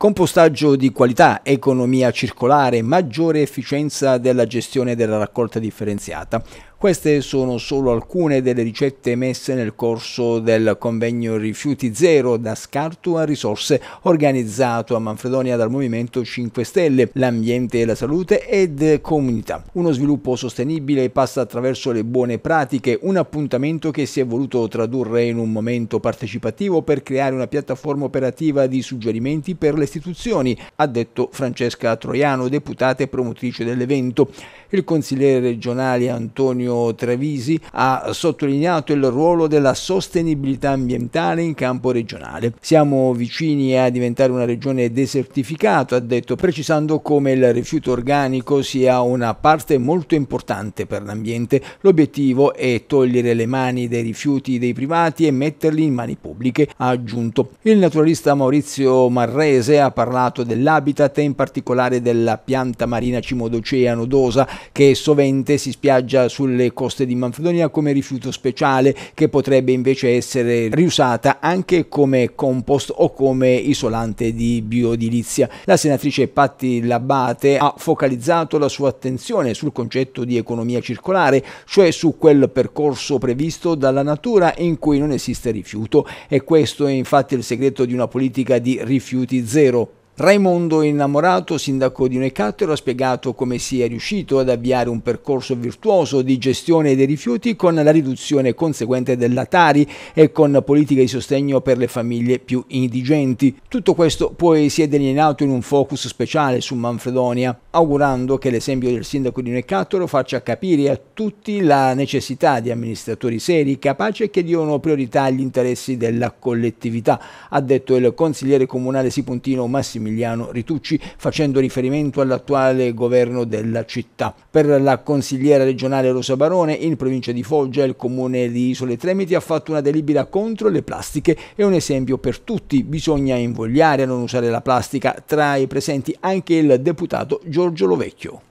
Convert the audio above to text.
compostaggio di qualità, economia circolare, maggiore efficienza della gestione della raccolta differenziata, queste sono solo alcune delle ricette emesse nel corso del convegno Rifiuti Zero da scarto a risorse organizzato a Manfredonia dal Movimento 5 Stelle, l'ambiente e la salute ed comunità. Uno sviluppo sostenibile passa attraverso le buone pratiche, un appuntamento che si è voluto tradurre in un momento partecipativo per creare una piattaforma operativa di suggerimenti per le istituzioni, ha detto Francesca Troiano, deputata e promotrice dell'evento. Il consigliere regionale Antonio Antonio Trevisi ha sottolineato il ruolo della sostenibilità ambientale in campo regionale. Siamo vicini a diventare una regione desertificata, ha detto, precisando come il rifiuto organico sia una parte molto importante per l'ambiente. L'obiettivo è togliere le mani dei rifiuti dei privati e metterli in mani pubbliche, ha aggiunto. Il naturalista Maurizio Marrese ha parlato dell'habitat e in particolare della pianta marina cimodocea nodosa che sovente si spiaggia sulle sulle coste di Manfredonia come rifiuto speciale che potrebbe invece essere riusata anche come compost o come isolante di biodilizia. La senatrice Patti Labate ha focalizzato la sua attenzione sul concetto di economia circolare, cioè su quel percorso previsto dalla natura in cui non esiste rifiuto e questo è infatti il segreto di una politica di rifiuti zero. Raimondo Innamorato, sindaco di Necatero, ha spiegato come sia riuscito ad avviare un percorso virtuoso di gestione dei rifiuti con la riduzione conseguente della Tari e con politiche di sostegno per le famiglie più indigenti. Tutto questo poi si è delineato in un focus speciale su Manfredonia, augurando che l'esempio del sindaco di Necatero faccia capire a tutti la necessità di amministratori seri, capaci e che diano priorità agli interessi della collettività, ha detto il consigliere comunale Sipuntino Massimiliano Emiliano Ritucci, facendo riferimento all'attuale governo della città. Per la consigliera regionale Rosa Barone, in provincia di Foggia, il comune di Isole Tremiti ha fatto una delibera contro le plastiche. È un esempio per tutti, bisogna invogliare a non usare la plastica. Tra i presenti anche il deputato Giorgio Lovecchio.